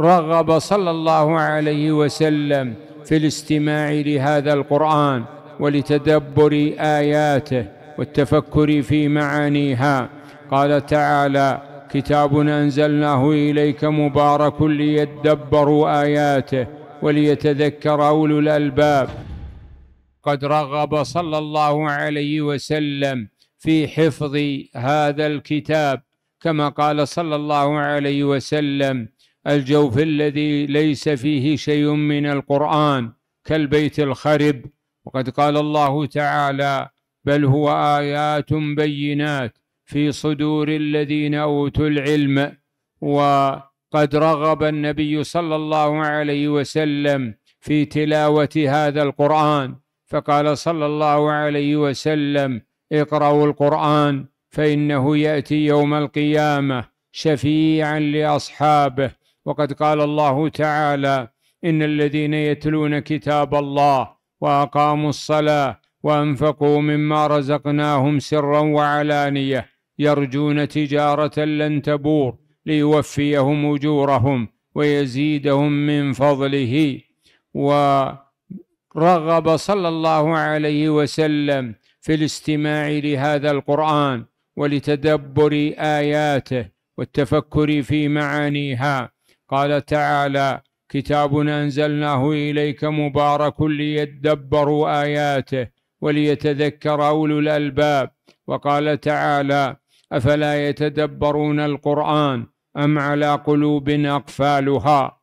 رغب صلى الله عليه وسلم في الاستماع لهذا القرآن ولتدبر آياته والتفكر في معانيها قال تعالى كتاب أنزلناه إليك مبارك ليدبروا آياته وليتذكر أولو الألباب قد رغب صلى الله عليه وسلم في حفظ هذا الكتاب كما قال صلى الله عليه وسلم الجوف الذي ليس فيه شيء من القرآن كالبيت الخرب وقد قال الله تعالى بل هو آيات بينات في صدور الذين أوتوا العلم وقد رغب النبي صلى الله عليه وسلم في تلاوة هذا القرآن فقال صلى الله عليه وسلم اقرأوا القرآن فإنه يأتي يوم القيامة شفيعا لأصحابه وقد قال الله تعالى إن الذين يتلون كتاب الله وأقاموا الصلاة وأنفقوا مما رزقناهم سرا وعلانية يرجون تجارة لن تبور ليوفيهم أجورهم ويزيدهم من فضله ورغب صلى الله عليه وسلم في الاستماع لهذا القرآن ولتدبر آياته والتفكر في معانيها قال تعالى كتاب أنزلناه إليك مبارك ليدبروا آياته وليتذكر أولو الألباب وقال تعالى أفلا يتدبرون القرآن أم على قلوب أقفالها